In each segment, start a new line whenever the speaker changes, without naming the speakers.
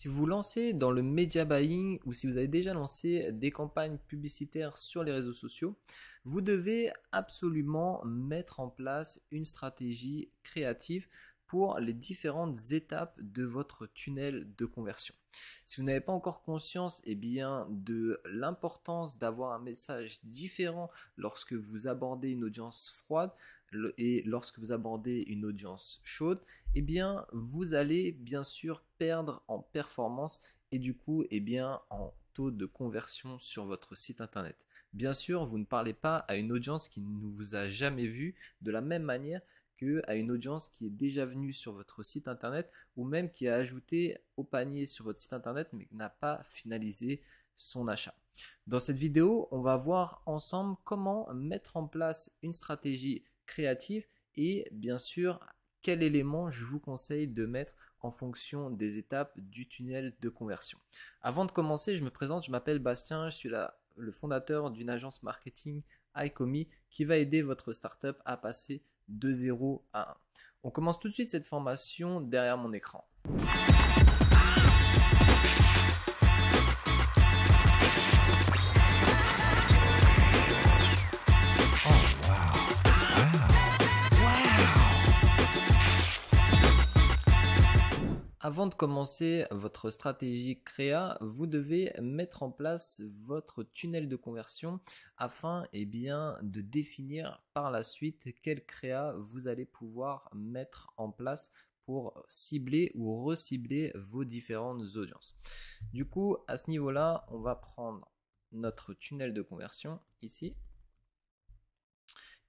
Si vous lancez dans le media buying ou si vous avez déjà lancé des campagnes publicitaires sur les réseaux sociaux, vous devez absolument mettre en place une stratégie créative pour les différentes étapes de votre tunnel de conversion. Si vous n'avez pas encore conscience eh bien, de l'importance d'avoir un message différent lorsque vous abordez une audience froide, et lorsque vous abordez une audience chaude, eh bien, vous allez bien sûr perdre en performance et du coup, eh bien, en taux de conversion sur votre site internet. Bien sûr, vous ne parlez pas à une audience qui ne vous a jamais vu de la même manière que à une audience qui est déjà venue sur votre site internet ou même qui a ajouté au panier sur votre site internet mais n'a pas finalisé son achat. Dans cette vidéo, on va voir ensemble comment mettre en place une stratégie créative et bien sûr quel élément je vous conseille de mettre en fonction des étapes du tunnel de conversion. Avant de commencer, je me présente, je m'appelle Bastien, je suis le fondateur d'une agence marketing iComi qui va aider votre startup à passer de 0 à 1. On commence tout de suite cette formation derrière mon écran. Avant de commencer votre stratégie créa, vous devez mettre en place votre tunnel de conversion afin eh bien, de définir par la suite quel créa vous allez pouvoir mettre en place pour cibler ou recibler vos différentes audiences. Du coup, à ce niveau-là, on va prendre notre tunnel de conversion ici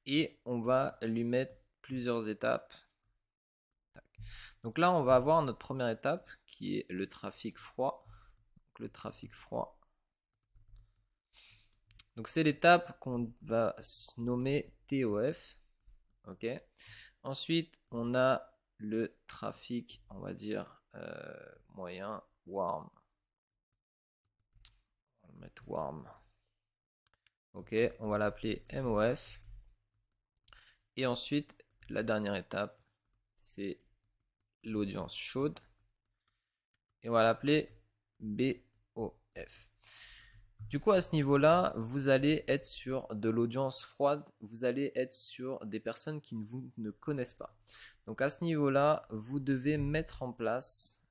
et on va lui mettre plusieurs étapes donc là, on va avoir notre première étape qui est le trafic froid. Donc le trafic froid. Donc c'est l'étape qu'on va nommer TOF. OK. Ensuite, on a le trafic, on va dire, euh, moyen warm. On va mettre warm. OK, on va l'appeler MOF. Et ensuite, la dernière étape, c'est l'audience chaude. Et on va l'appeler BOF. Du coup, à ce niveau-là, vous allez être sur de l'audience froide, vous allez être sur des personnes qui ne vous ne connaissent pas. Donc à ce niveau-là, vous devez mettre en place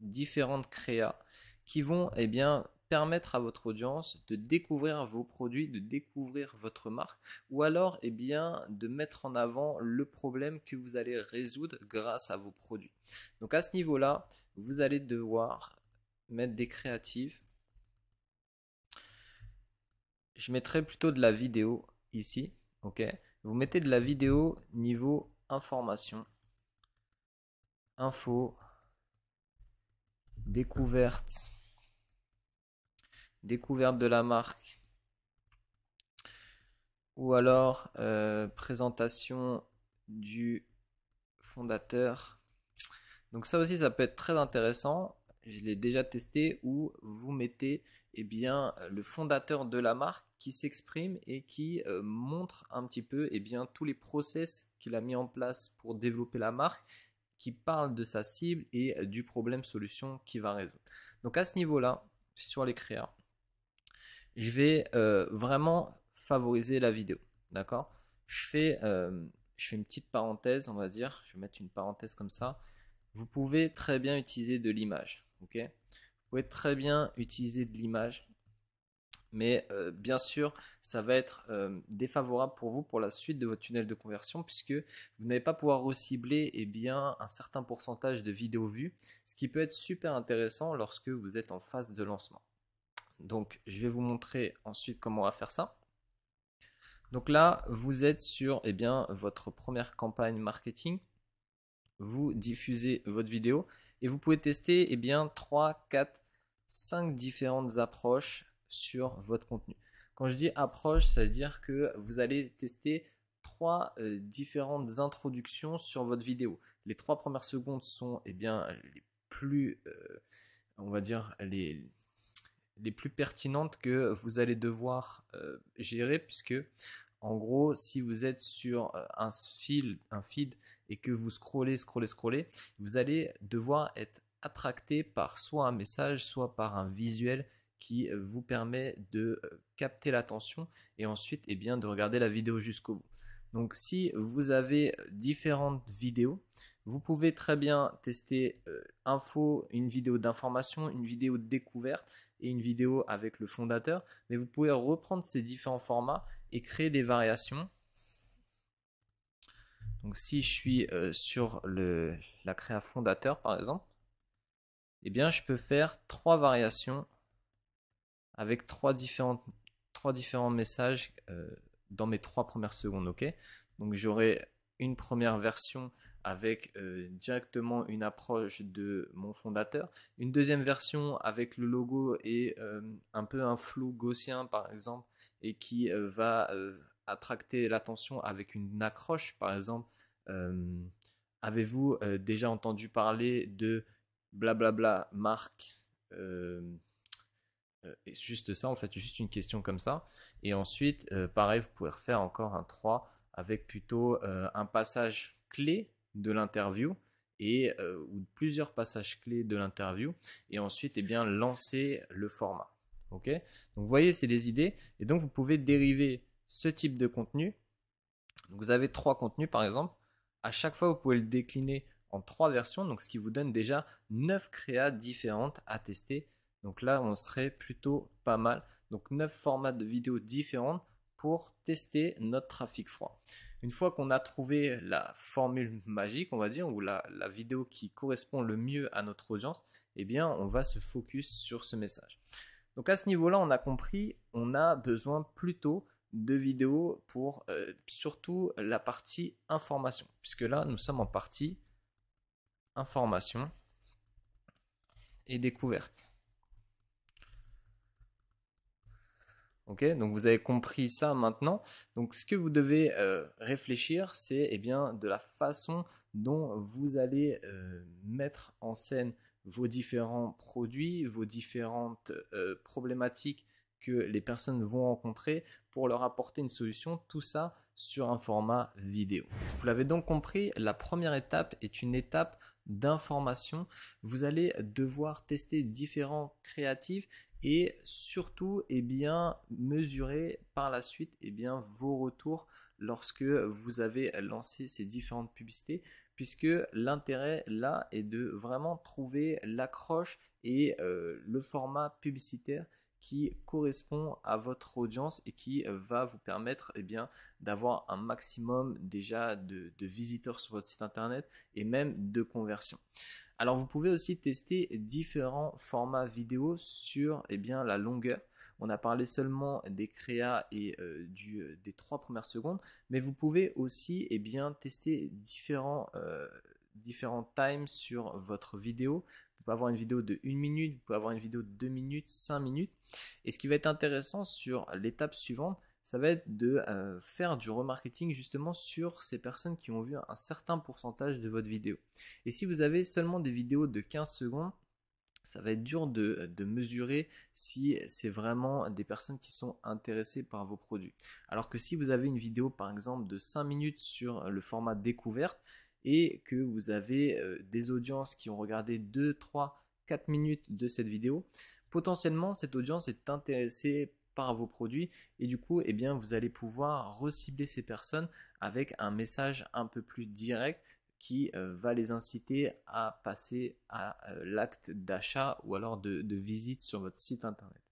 différentes créas qui vont eh bien, permettre à votre audience de découvrir vos produits, de découvrir votre marque, ou alors eh bien, de mettre en avant le problème que vous allez résoudre grâce à vos produits. Donc à ce niveau-là, vous allez devoir mettre des créatives. Je mettrai plutôt de la vidéo ici, ok Vous mettez de la vidéo niveau information, info, découverte découverte de la marque ou alors euh, présentation du fondateur. Donc ça aussi, ça peut être très intéressant. Je l'ai déjà testé où vous mettez eh bien, le fondateur de la marque qui s'exprime et qui euh, montre un petit peu et eh bien, tous les process qu'il a mis en place pour développer la marque, qui parle de sa cible et euh, du problème-solution qu'il va résoudre. Donc à ce niveau-là, sur les créas, je vais euh, vraiment favoriser la vidéo. D'accord je, fais, euh, je fais une petite parenthèse, on va dire. Je vais mettre une parenthèse comme ça. Vous pouvez très bien utiliser de l'image. Ok Vous pouvez très bien utiliser de l'image. Mais euh, bien sûr, ça va être défavorable pour vous pour la suite de votre tunnel de conversion puisque vous n'allez pas pouvoir recibler eh bien, un certain pourcentage de vidéos vues, ce qui peut être super intéressant lorsque vous êtes en phase de lancement. Donc, je vais vous montrer ensuite comment on va faire ça. Donc là, vous êtes sur eh bien, votre première campagne marketing. Vous diffusez votre vidéo et vous pouvez tester eh bien, 3, 4, 5 différentes approches sur votre contenu. Quand je dis approche, ça veut dire que vous allez tester trois euh, différentes introductions sur votre vidéo. Les trois premières secondes sont eh bien, les plus, euh, on va dire, les, les plus pertinentes que vous allez devoir euh, gérer puisque en gros, si vous êtes sur euh, un un feed et que vous scrollez, scrollez, scrollez, vous allez devoir être attracté par soit un message, soit par un visuel qui euh, vous permet de capter l'attention et ensuite eh bien, de regarder la vidéo jusqu'au bout. Donc si vous avez différentes vidéos, vous pouvez très bien tester info, une vidéo d'information, une vidéo de découverte, et une vidéo avec le fondateur, mais vous pouvez reprendre ces différents formats et créer des variations. Donc si je suis euh, sur le, la créa fondateur par exemple, eh bien je peux faire trois variations avec trois, différentes, trois différents messages euh, dans mes trois premières secondes. ok Donc j'aurai une première version avec euh, directement une approche de mon fondateur, une deuxième version avec le logo et euh, un peu un flou gaussien par exemple, et qui euh, va attracter l'attention avec une accroche par exemple. Avez-vous déjà entendu parler de blablabla marque et juste ça, en fait, juste une question comme ça. Et ensuite, pareil, vous pouvez refaire encore un 3 avec plutôt un passage clé de l'interview et euh, ou plusieurs passages clés de l'interview et ensuite et eh bien lancer le format. OK Donc vous voyez, c'est des idées et donc vous pouvez dériver ce type de contenu. vous avez trois contenus par exemple, à chaque fois vous pouvez le décliner en trois versions, donc ce qui vous donne déjà neuf créas différentes à tester. Donc là, on serait plutôt pas mal. Donc neuf formats de vidéos différentes pour tester notre trafic froid. Une fois qu'on a trouvé la formule magique, on va dire, ou la, vidéo qui correspond le mieux à notre audience, eh bien, on va se focus sur ce message. Donc à ce niveau-là, on a compris, on a besoin plutôt de vidéos pour euh, surtout la partie information, puisque là, nous sommes en partie information et découverte. donc vous avez compris ça maintenant. Donc ce que vous devez euh, réfléchir, c'est eh bien de la façon dont vous allez euh, mettre en scène vos différents produits, vos différentes euh, problématiques que les personnes vont rencontrer pour leur apporter une solution, tout ça sur un format vidéo. Vous l'avez donc compris, la première étape est une étape d'information. Vous allez devoir tester différents créatifs et surtout eh bien, mesurer par la suite et eh bien, vos retours lorsque vous avez lancé ces différentes publicités puisque l'intérêt là est de vraiment trouver l'accroche et euh, le format publicitaire qui correspond à votre audience et qui euh, va vous permettre eh bien d'avoir un maximum déjà de, visiteurs sur votre site internet et même de conversion. Alors vous pouvez aussi tester différents formats vidéo sur eh bien la longueur. On a parlé seulement des créas et euh, du, euh, des trois premières secondes, mais vous pouvez aussi eh bien tester différents différents times sur votre vidéo pouvez avoir une vidéo de 1 minute, vous pouvez avoir une vidéo de 2 minutes, 5 minutes. Et ce qui va être intéressant sur l'étape suivante, ça va être de euh, faire du remarketing justement sur ces personnes qui ont vu un certain pourcentage de votre vidéo. Et si vous avez seulement des vidéos de 15 secondes, ça va être dur de, de mesurer si c'est vraiment des personnes qui sont intéressées par vos produits. Alors que si vous avez une vidéo par exemple de 5 minutes sur le format découverte, et que vous avez euh, des audiences qui ont regardé 2, 3, 4 minutes de cette vidéo, potentiellement cette audience est intéressée par vos produits et du coup eh bien, vous allez pouvoir recibler ces personnes avec un message un peu plus direct qui euh, va les inciter à passer à euh, l'acte d'achat ou alors de, visite sur votre site internet.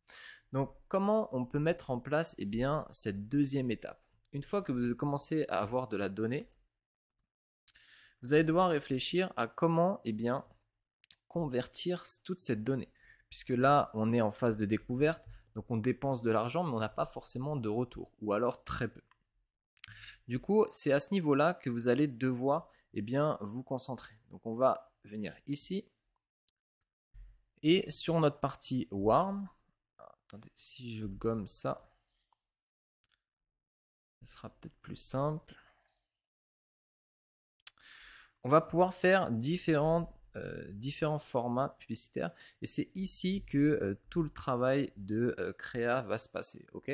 Donc comment on peut mettre en place eh bien, cette deuxième étape Une fois que vous commencez à avoir de la donnée, vous allez devoir réfléchir à comment eh bien, convertir toute cette donnée. Puisque là, on est en phase de découverte, donc on dépense de l'argent, mais on n'a pas forcément de retour, ou alors très peu. Du coup, c'est à ce niveau-là que vous allez devoir eh bien, vous concentrer. Donc on va venir ici. Et sur notre partie warm, attendez, si je gomme ça, ce sera peut-être plus simple on va pouvoir faire euh, différents formats publicitaires. Et c'est ici que euh, tout le travail de euh, créa va se passer. OK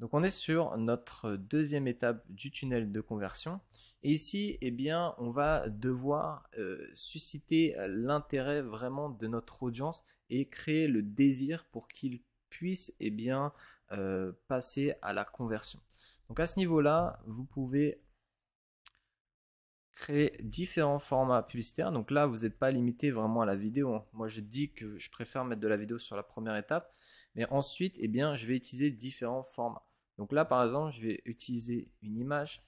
Donc on est sur notre deuxième étape du tunnel de conversion. Et ici, eh bien, on va devoir susciter l'intérêt vraiment de notre audience et créer le désir pour qu'il puisse eh bien, passer à la conversion. Donc à ce niveau-là, vous pouvez créer différents formats publicitaires. Donc là, vous n'êtes pas limité vraiment à la vidéo. Hein. Moi, j'ai dit que je préfère mettre de la vidéo sur la première étape. Mais ensuite, eh bien, je vais utiliser différents formats. Donc là, par exemple, je vais utiliser une image.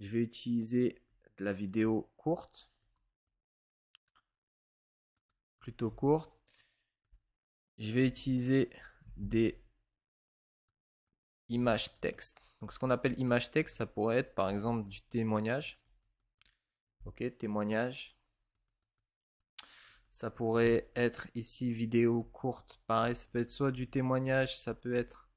Je vais utiliser de la vidéo courte. Plutôt courte. Je vais utiliser des images texte. Donc ce qu'on appelle image texte, ça pourrait être par exemple du témoignage. Ok, témoignage. Ça pourrait être ici vidéo courte. Pareil, ça peut être soit du témoignage, ça peut être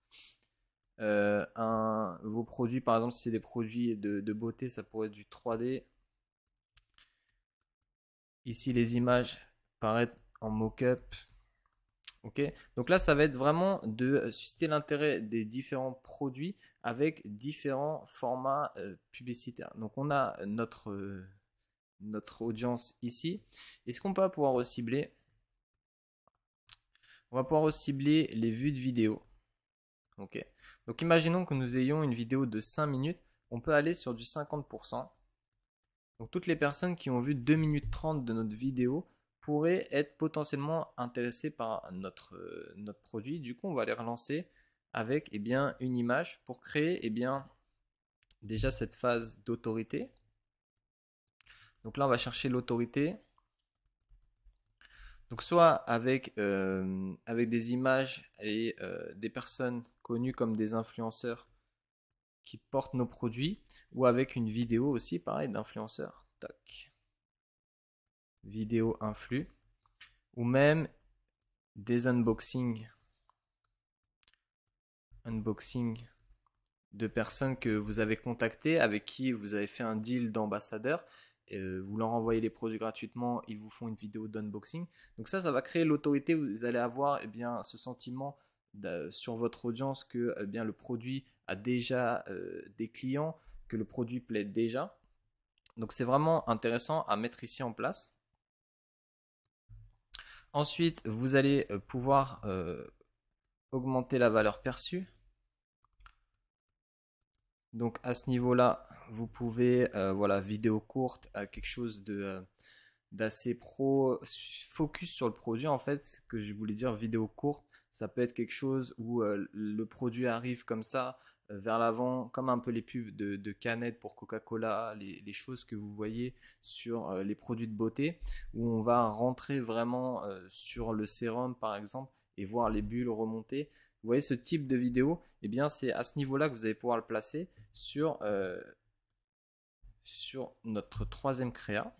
euh, un, vos produits. Par exemple, si c'est des produits de, beauté, ça pourrait être du 3D. Ici, les images paraissent en mock-up. Ok, donc là, ça va être vraiment de susciter l'intérêt des différents produits avec différents formats euh, publicitaires. Donc, on a notre. Euh, notre audience ici. Est-ce qu'on peut pouvoir cibler On va pouvoir cibler les vues de vidéo. Ok. Donc imaginons que nous ayons une vidéo de 5 minutes. On peut aller sur du 50%. Donc toutes les personnes qui ont vu 2 minutes 30 de notre vidéo pourraient être potentiellement intéressées par notre, euh, notre produit. Du coup, on va les relancer avec eh bien, une image pour créer et eh bien, déjà cette phase d'autorité donc là, on va chercher l'autorité. Donc soit avec, euh, des images et euh, des personnes connues comme des influenceurs qui portent nos produits, ou avec une vidéo aussi, pareil, d'influenceurs. toc. Vidéo influx. Ou même des unboxings. Unboxing de personnes que vous avez contactées, avec qui vous avez fait un deal d'ambassadeur, euh, vous leur envoyez les produits gratuitement, ils vous font une vidéo d'unboxing. Donc ça, ça va créer l'autorité, vous allez avoir eh bien, ce sentiment sur votre audience que eh bien, le produit a déjà euh, des clients, que le produit plaît déjà. Donc c'est vraiment intéressant à mettre ici en place. Ensuite, vous allez euh, pouvoir augmenter la valeur perçue. Donc à ce niveau-là, vous pouvez, euh, voilà, vidéo courte, à euh, quelque chose de euh, d'assez pro, focus sur le produit en fait, ce que je voulais dire vidéo courte, ça peut être quelque chose où le produit arrive comme ça, vers l'avant, comme un peu les pubs de, canettes pour Coca-Cola, les, les, choses que vous voyez sur les produits de beauté, où on va rentrer vraiment sur le sérum par exemple et voir les bulles remonter. Vous voyez ce type de vidéo Eh bien, c'est à ce niveau-là que vous allez pouvoir le placer sur, euh, sur notre troisième créa.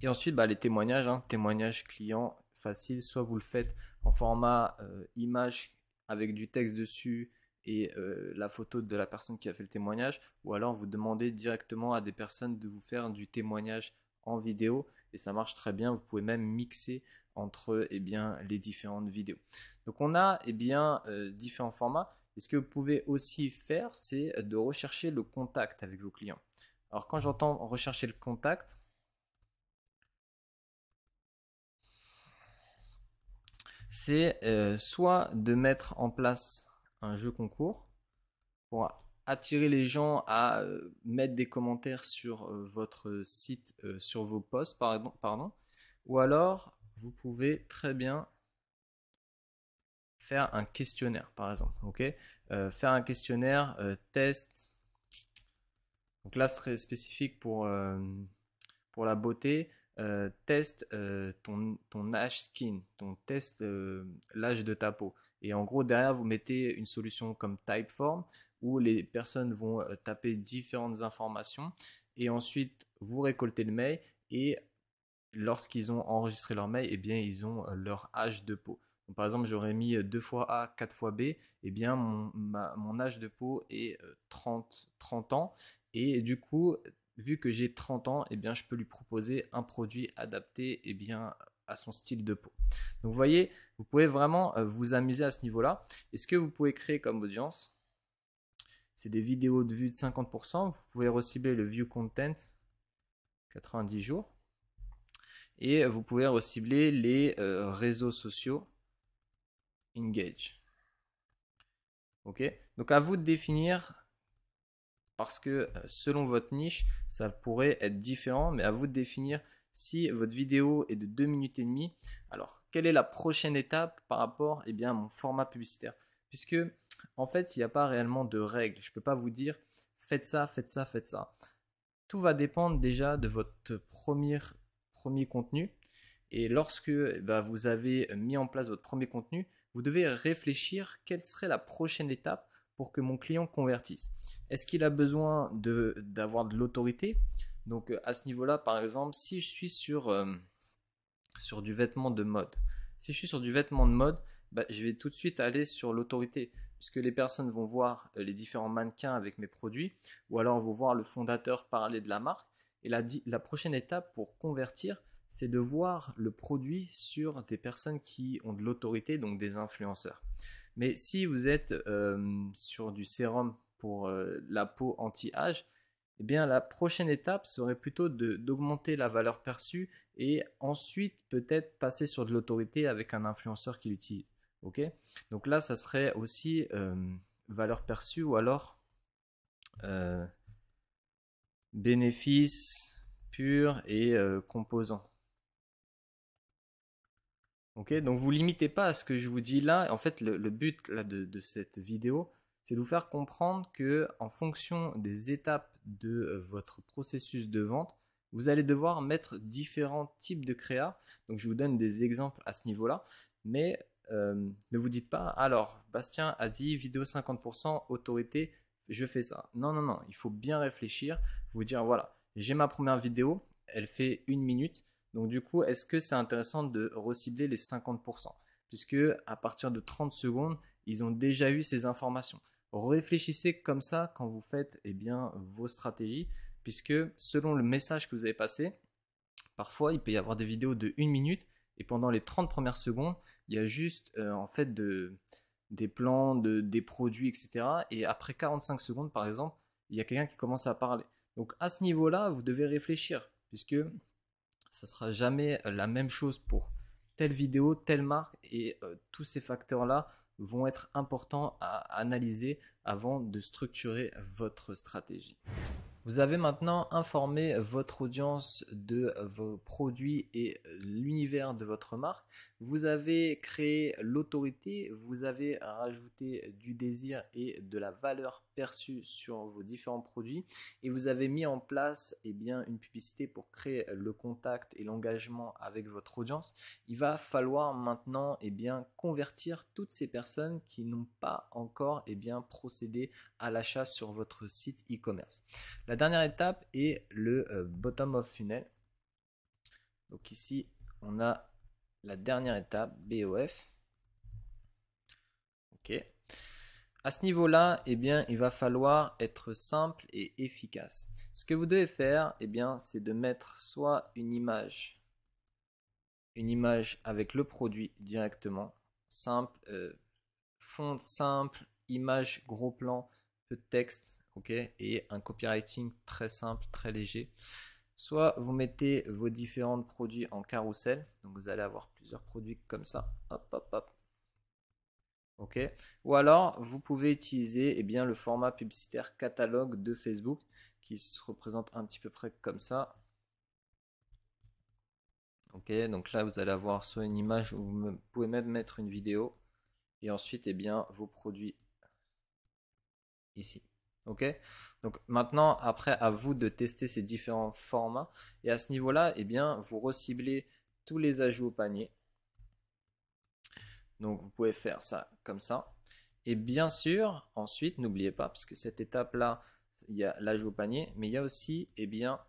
Et ensuite, bah, les témoignages, hein. témoignages clients facile. Soit vous le faites en format euh, image avec du texte dessus et euh, la photo de la personne qui a fait le témoignage, ou alors vous demandez directement à des personnes de vous faire du témoignage en vidéo et ça marche très bien. Vous pouvez même mixer entre eh bien, les différentes vidéos. Donc on a et eh bien, euh, différents formats. Et ce que vous pouvez aussi faire, c'est de rechercher le contact avec vos clients. Alors quand j'entends rechercher le contact, c'est euh, soit de mettre en place un jeu concours pour attirer les gens à euh, mettre des commentaires sur votre site, sur vos posts, par, pardon, ou alors vous pouvez très bien faire un questionnaire, par exemple. ok euh, faire un questionnaire euh, test. Donc là, ce serait spécifique pour, euh, pour la beauté. test ton, ton âge skin, ton test l'âge de ta peau. Et en gros, derrière, vous mettez une solution comme Typeform où les personnes vont taper différentes informations et ensuite vous récoltez le mail et lorsqu'ils ont enregistré leur mail, eh bien, ils ont euh, leur âge de peau. par exemple, j'aurais mis 2 euh, fois A, 4 fois B, eh bien, mon, âge de peau est 30, euh, ans. Et du coup, vu que j'ai 30 ans, eh bien, je peux lui proposer un produit adapté eh bien, à son style de peau. Donc, vous voyez, vous pouvez vraiment vous amuser à ce niveau-là. Et ce que vous pouvez créer comme audience, c'est des vidéos de vue de 50%. Vous pouvez recibler le view content 90 jours. Et vous pouvez cibler les euh, réseaux sociaux engage. Ok Donc à vous de définir, parce que euh, selon votre niche, ça pourrait être différent, mais à vous de définir si votre vidéo est de 2 minutes et demie. Alors, quelle est la prochaine étape par rapport eh bien, à mon format publicitaire Puisque, en fait, il n'y a pas réellement de règles. Je peux pas vous dire, faites ça, faites ça, faites ça. Tout va dépendre déjà de votre première premier contenu. Et lorsque bah, vous avez mis en place votre premier contenu, vous devez réfléchir quelle serait la prochaine étape pour que mon client convertisse. Est-ce qu'il a besoin d'avoir de, l'autorité Donc euh, à ce niveau-là, par exemple, si je suis sur, euh, sur du vêtement de mode, si je suis sur du vêtement de mode, bah, je vais tout de suite aller sur l'autorité, puisque les personnes vont voir euh, les différents mannequins avec mes produits, ou alors vont voir le fondateur parler de la marque, et la, prochaine étape pour convertir, c'est de voir le produit sur des personnes qui ont de l'autorité, donc des influenceurs. Mais si vous êtes euh, sur du sérum pour euh, la peau anti-âge, eh bien la prochaine étape serait plutôt d'augmenter la valeur perçue et ensuite peut-être passer sur de l'autorité avec un influenceur qui l'utilise. Ok Donc là, ça serait aussi euh, valeur perçue ou alors bénéfices purs et euh, composants. Ok, donc vous limitez pas à ce que je vous dis là. En fait, le, but là, de, cette vidéo, c'est de vous faire comprendre que en fonction des étapes de euh, votre processus de vente, vous allez devoir mettre différents types de créa. Donc je vous donne des exemples à ce niveau-là, mais euh, ne vous dites pas alors Bastien a dit vidéo 50% autorité je fais ça. Non, non, non, il faut bien réfléchir, vous dire, voilà, j'ai ma première vidéo, elle fait une minute, donc du coup, est-ce que c'est intéressant de recibler les 50% Puisque à partir de 30 secondes, ils ont déjà eu ces informations. Réfléchissez comme ça quand vous faites eh bien, vos stratégies, puisque selon le message que vous avez passé, parfois il peut y avoir des vidéos de une minute, et pendant les 30 premières secondes, il y a juste euh, en fait de, des plans, des produits, etc. Et après 45 secondes, par exemple, il y a quelqu'un qui commence à parler. Donc à ce niveau-là, vous devez réfléchir, puisque ça sera jamais la même chose pour telle vidéo, telle marque, et euh, tous ces facteurs-là vont être importants à analyser avant de structurer votre stratégie. Vous avez maintenant informé votre audience de vos produits et euh, l'univers de votre marque. Vous avez créé l'autorité, vous avez rajouté du désir et de la valeur perçue sur vos différents produits et vous avez mis en place eh bien, une publicité pour créer le contact et l'engagement avec votre audience. Il va falloir maintenant eh bien, convertir toutes ces personnes qui n'ont pas encore eh bien, procédé à l'achat sur votre site e-commerce. La dernière étape est le euh, bottom of funnel. Donc ici, on a la dernière étape, BOF. Ok. À ce niveau-là, eh bien, il va falloir être simple et efficace. Ce que vous devez faire, eh bien, c'est de mettre soit une image, une image avec le produit directement, simple, euh, fond simple, image gros plan, peu de texte, ok, et un copywriting très simple, très léger. Soit vous mettez vos différents produits en carrousel, donc vous allez avoir plusieurs produits comme ça, hop, hop, hop. Ok. Ou alors vous pouvez utiliser eh bien, le format publicitaire catalogue de Facebook qui se représente un petit peu près comme ça. Ok, donc là vous allez avoir soit une image ou vous pouvez même mettre une vidéo et ensuite eh bien vos produits ici. Ok Donc maintenant, après, à vous de tester ces différents formats. Et à ce niveau-là, eh bien, vous reciblez tous les ajouts au panier. Donc vous pouvez faire ça comme ça. Et bien sûr, ensuite, n'oubliez pas, parce que cette étape-là, il y a l'ajout au panier, mais il y a aussi, eh bien,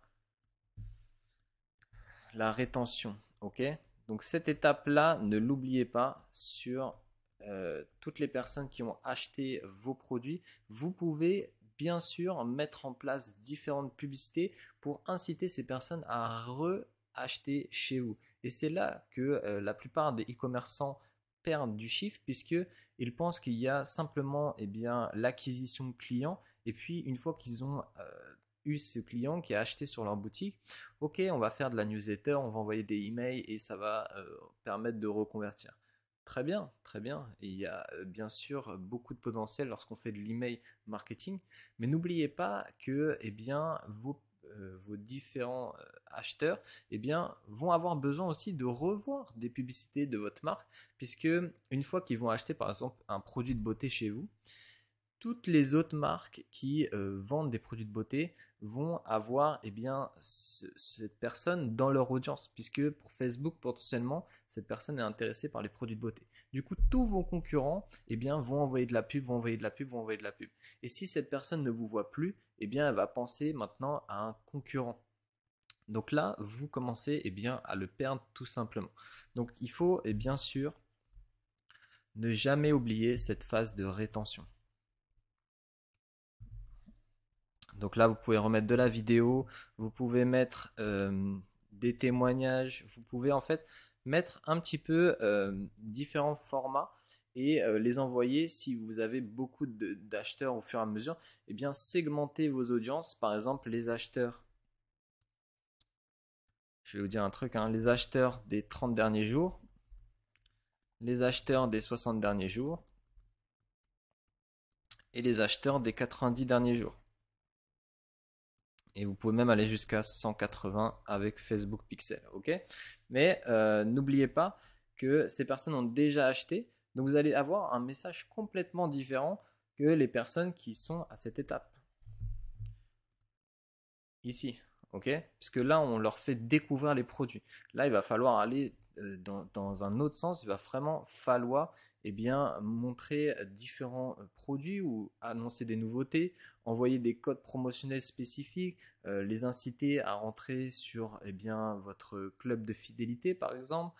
la rétention. Ok Donc cette étape-là, ne l'oubliez pas sur euh, toutes les personnes qui ont acheté vos produits. Vous pouvez bien sûr mettre en place différentes publicités pour inciter ces personnes à re-acheter chez vous. Et c'est là que euh, la plupart des e-commerçants perdent du chiffre puisque ils pensent qu'il y a simplement eh bien l'acquisition client et puis une fois qu'ils ont euh, eu ce client qui a acheté sur leur boutique, ok, on va faire de la newsletter, on va envoyer des emails et ça va euh, permettre de reconvertir. Très bien, très bien. il y a euh, bien sûr beaucoup de potentiel lorsqu'on fait de l'email marketing, mais n'oubliez pas que eh bien, vos, euh, vos différents euh, acheteurs eh bien, vont avoir besoin aussi de revoir des publicités de votre marque, puisque une fois qu'ils vont acheter par exemple un produit de beauté chez vous, toutes les autres marques qui euh, vendent des produits de beauté vont avoir eh bien, cette personne dans leur audience, puisque pour Facebook, potentiellement, cette personne est intéressée par les produits de beauté. Du coup, tous vos concurrents eh bien, vont envoyer de la pub, vont envoyer de la pub, vont envoyer de la pub. Et si cette personne ne vous voit plus, eh bien, elle va penser maintenant à un concurrent. Donc là, vous commencez eh bien, à le perdre tout simplement. Donc il faut, et eh bien sûr, ne jamais oublier cette phase de rétention. Donc là, vous pouvez remettre de la vidéo, vous pouvez mettre euh, des témoignages, vous pouvez en fait mettre un petit peu euh, différents formats et euh, les envoyer si vous avez beaucoup d'acheteurs au fur et à mesure. Et eh bien segmenter vos audiences, par exemple les acheteurs. Je vais vous dire un truc, hein. les acheteurs des 30 derniers jours, les acheteurs des 60 derniers jours et les acheteurs des 90 derniers jours. Et vous pouvez même aller jusqu'à 180 avec Facebook Pixel, ok Mais euh, n'oubliez pas que ces personnes ont déjà acheté, donc vous allez avoir un message complètement différent que les personnes qui sont à cette étape. Ici, ok Puisque là, on leur fait découvrir les produits. Là, il va falloir aller euh, dans, un autre sens, il va vraiment falloir eh bien, montrer différents euh, produits ou annoncer des nouveautés, envoyer des codes promotionnels spécifiques, euh, les inciter à rentrer sur eh bien, votre club de fidélité, par exemple,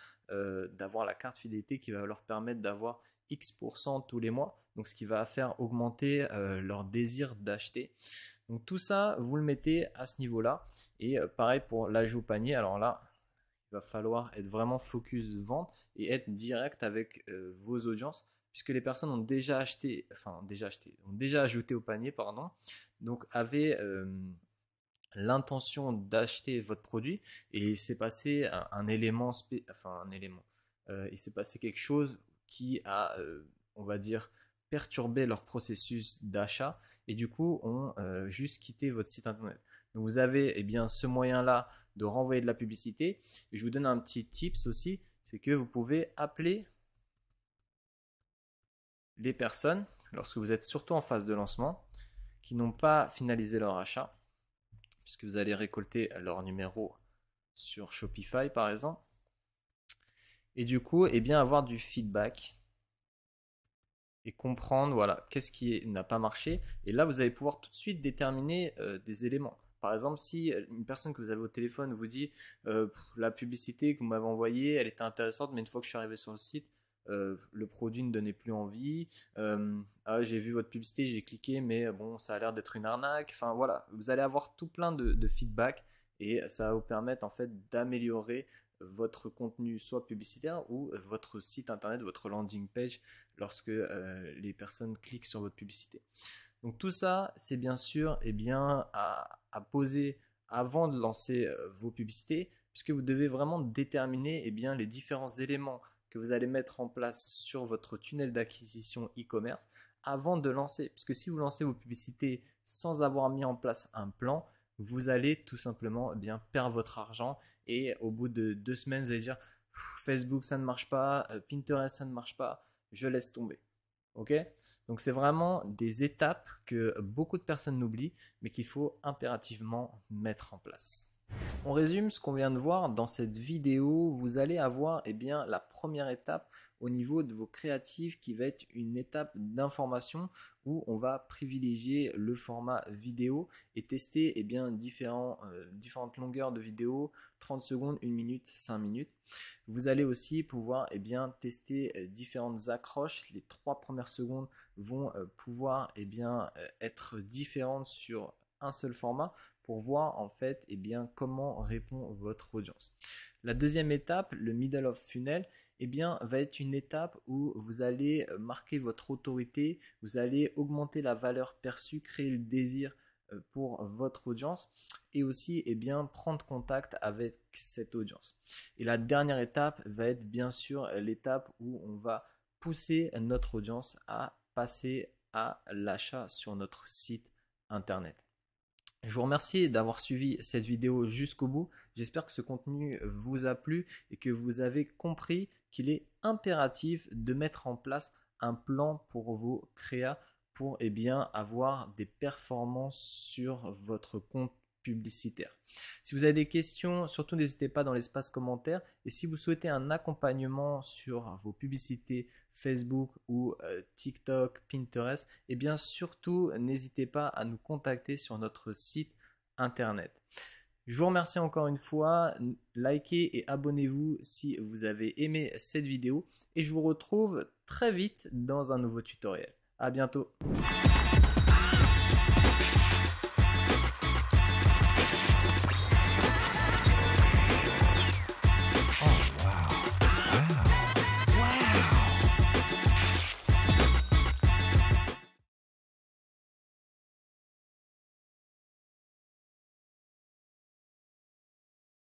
d'avoir la carte fidélité qui va leur permettre d'avoir X% tous les mois, donc ce qui va faire augmenter leur désir d'acheter. Donc tout ça, vous le mettez à ce niveau-là. Et pareil pour l'ajout panier. Alors là, va falloir être vraiment focus vente et être direct avec euh, vos audiences puisque les personnes ont déjà acheté, enfin déjà acheté, ont déjà ajouté au panier, pardon, donc avaient euh, l'intention d'acheter votre produit et il s'est passé un, élément, enfin un élément, euh, il s'est passé quelque chose qui a, on va dire, perturbé leur processus d'achat et du coup ont juste quitté votre site internet. Donc vous avez eh bien ce moyen là de renvoyer de la publicité. je vous donne un petit tips aussi, c'est que vous pouvez appeler les personnes, lorsque vous êtes surtout en phase de lancement, qui n'ont pas finalisé leur achat, puisque vous allez récolter leur numéro sur Shopify par exemple. Et du coup, eh bien, avoir du feedback et comprendre voilà qu'est-ce qui n'a pas marché. Et là, vous allez pouvoir tout de suite déterminer euh, des éléments. Par exemple, si euh, une personne que vous avez au téléphone vous dit euh, la publicité que vous m'avez envoyée, elle était intéressante, mais une fois que je suis arrivé sur le site, euh, le produit ne donnait plus envie. Ah, j'ai vu votre publicité, j'ai cliqué, mais bon, ça a l'air d'être une arnaque. Enfin voilà, vous allez avoir tout plein de, feedback et ça va vous permettre en fait d'améliorer votre contenu soit publicitaire ou votre site internet, votre landing page lorsque les personnes cliquent sur votre publicité. Donc tout ça, c'est bien sûr et eh bien, à, poser avant de lancer euh, vos publicités, puisque vous devez vraiment déterminer et eh bien, les différents éléments que vous allez mettre en place sur votre tunnel d'acquisition e-commerce avant de lancer. Puisque si vous lancez vos publicités sans avoir mis en place un plan, vous allez tout simplement eh bien perdre votre argent et au bout de deux semaines, vous allez dire Facebook ça ne marche pas, euh, Pinterest ça ne marche pas, je laisse tomber. Ok donc c'est vraiment des étapes que beaucoup de personnes n'oublient, mais qu'il faut impérativement mettre en place. On résume ce qu'on vient de voir dans cette vidéo. Vous allez avoir eh bien, la première étape au niveau de vos créatives, qui va être une étape d'information où on va privilégier le format vidéo et tester et eh bien, euh, différentes longueurs de vidéo, 30 secondes, 1 minute, 5 minutes. Vous allez aussi pouvoir eh bien, tester euh, différentes accroches. Les 3 premières secondes vont euh, pouvoir eh bien, être différentes sur un seul format pour voir en fait bien, comment répond votre audience. La deuxième étape, le middle of funnel, eh bien, va être une étape où vous allez euh, marquer votre autorité, vous allez augmenter la valeur perçue, créer le désir euh, pour votre audience et aussi eh bien, prendre contact avec cette audience. Et la dernière étape va être bien sûr l'étape où on va pousser notre audience à passer à l'achat sur notre site internet. Je vous remercie d'avoir suivi cette vidéo jusqu'au bout. J'espère que ce contenu vous a plu et que vous avez compris qu'il est impératif de mettre en place un plan pour vos créas pour eh bien, avoir des performances sur votre compte publicitaire. Si vous avez des questions, surtout n'hésitez pas dans l'espace commentaire. Et si vous souhaitez un accompagnement sur vos publicités Facebook ou euh, TikTok, Pinterest, et eh bien surtout n'hésitez pas à nous contacter sur notre site internet. Je vous remercie encore une fois. Likez et abonnez-vous si vous avez aimé cette vidéo. Et je vous retrouve très vite dans un nouveau tutoriel. À bientôt.